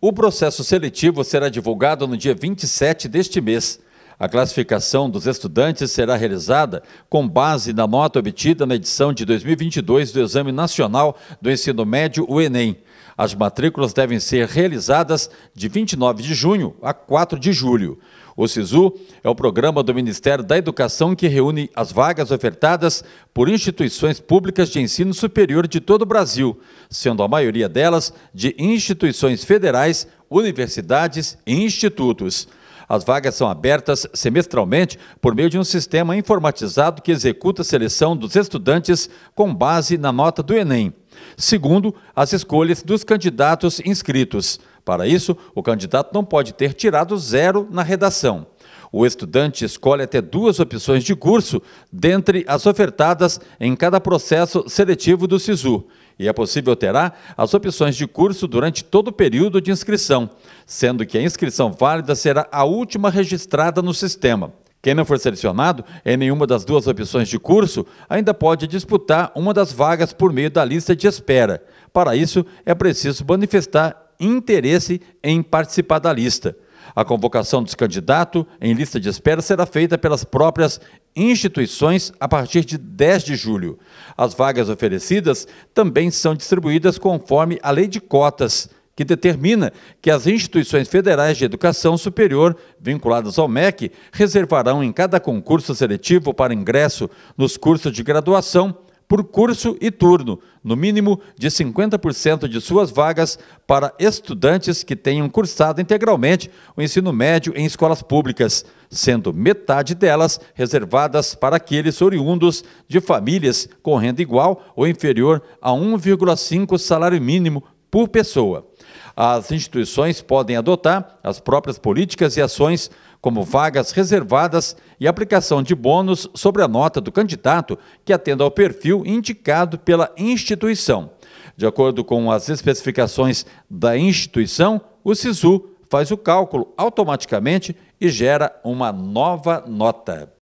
O processo seletivo será divulgado no dia 27 deste mês. A classificação dos estudantes será realizada com base na nota obtida na edição de 2022 do Exame Nacional do Ensino Médio, o Enem. As matrículas devem ser realizadas de 29 de junho a 4 de julho. O SISU é o programa do Ministério da Educação que reúne as vagas ofertadas por instituições públicas de ensino superior de todo o Brasil, sendo a maioria delas de instituições federais, universidades e institutos. As vagas são abertas semestralmente por meio de um sistema informatizado que executa a seleção dos estudantes com base na nota do Enem. Segundo, as escolhas dos candidatos inscritos. Para isso, o candidato não pode ter tirado zero na redação. O estudante escolhe até duas opções de curso dentre as ofertadas em cada processo seletivo do SISU e é possível alterar as opções de curso durante todo o período de inscrição, sendo que a inscrição válida será a última registrada no sistema. Quem não for selecionado em nenhuma das duas opções de curso ainda pode disputar uma das vagas por meio da lista de espera. Para isso, é preciso manifestar interesse em participar da lista. A convocação dos candidatos em lista de espera será feita pelas próprias instituições a partir de 10 de julho. As vagas oferecidas também são distribuídas conforme a Lei de Cotas, que determina que as instituições federais de educação superior vinculadas ao MEC reservarão em cada concurso seletivo para ingresso nos cursos de graduação por curso e turno, no mínimo de 50% de suas vagas para estudantes que tenham cursado integralmente o ensino médio em escolas públicas, sendo metade delas reservadas para aqueles oriundos de famílias com renda igual ou inferior a 1,5 salário mínimo por pessoa. As instituições podem adotar as próprias políticas e ações como vagas reservadas e aplicação de bônus sobre a nota do candidato que atenda ao perfil indicado pela instituição. De acordo com as especificações da instituição, o SISU faz o cálculo automaticamente e gera uma nova nota.